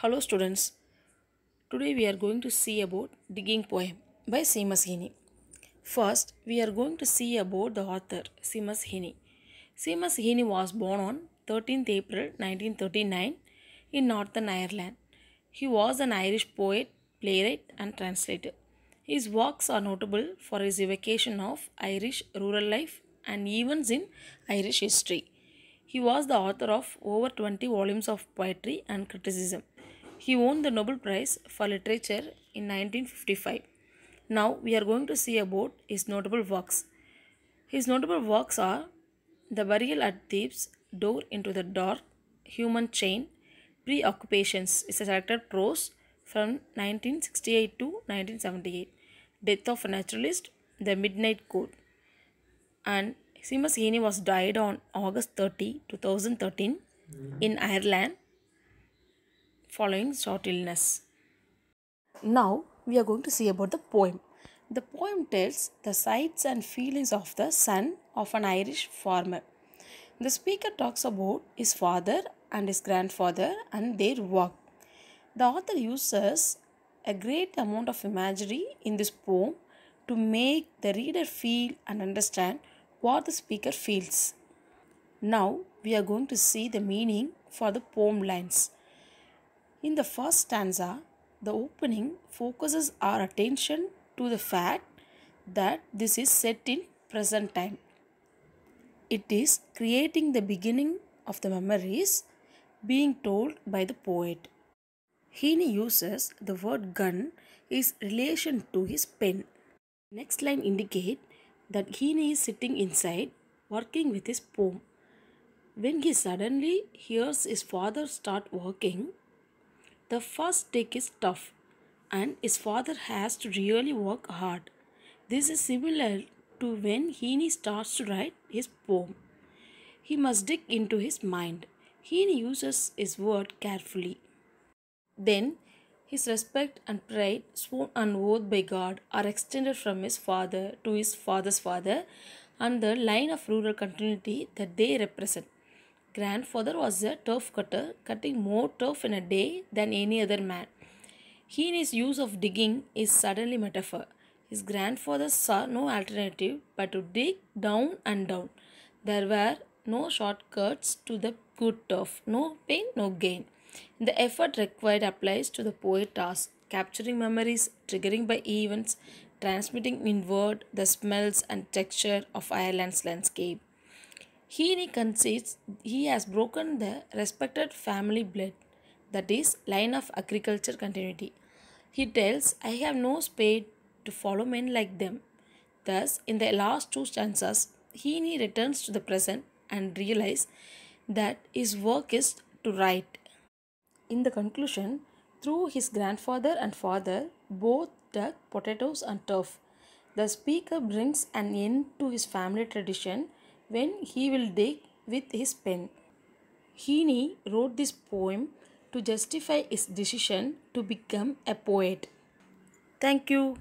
Hello students, today we are going to see about Digging Poem by Seamus Heaney. First, we are going to see about the author Seamus Heaney. Seamus Heaney was born on 13th April 1939 in Northern Ireland. He was an Irish poet, playwright and translator. His works are notable for his evocation of Irish rural life and events in Irish history. He was the author of over 20 volumes of poetry and criticism. He won the Nobel Prize for Literature in 1955. Now we are going to see about his notable works. His notable works are The Burial at Thebes, Door into the Dark, Human Chain, Preoccupations is a selected prose from 1968 to 1978, Death of a Naturalist, The Midnight Code. And Seamus Heaney was died on August 30, 2013 in Ireland following short illness. Now we are going to see about the poem. The poem tells the sights and feelings of the son of an Irish farmer. The speaker talks about his father and his grandfather and their work. The author uses a great amount of imagery in this poem to make the reader feel and understand what the speaker feels. Now we are going to see the meaning for the poem lines. In the first stanza, the opening focuses our attention to the fact that this is set in present time. It is creating the beginning of the memories being told by the poet. Heaney uses the word gun is relation to his pen. Next line indicate that Heaney is sitting inside working with his poem. When he suddenly hears his father start working, the first take is tough and his father has to really work hard. This is similar to when Heaney starts to write his poem. He must dig into his mind. Heaney uses his word carefully. Then, his respect and pride, sworn and oath by God, are extended from his father to his father's father and the line of rural continuity that they represent grandfather was a turf cutter, cutting more turf in a day than any other man. He his use of digging is suddenly metaphor. His grandfather saw no alternative but to dig down and down. There were no shortcuts to the good turf, no pain, no gain. The effort required applies to the poet task, capturing memories, triggering by events, transmitting inward the smells and texture of Ireland's landscape he concedes he has broken the respected family blood, that is, line of agriculture continuity. He tells, I have no spade to follow men like them. Thus, in the last two stanzas, Heaney returns to the present and realizes that his work is to write. In the conclusion, through his grandfather and father, both dug potatoes and turf. The speaker brings an end to his family tradition when he will dig with his pen. Heaney wrote this poem to justify his decision to become a poet. Thank you.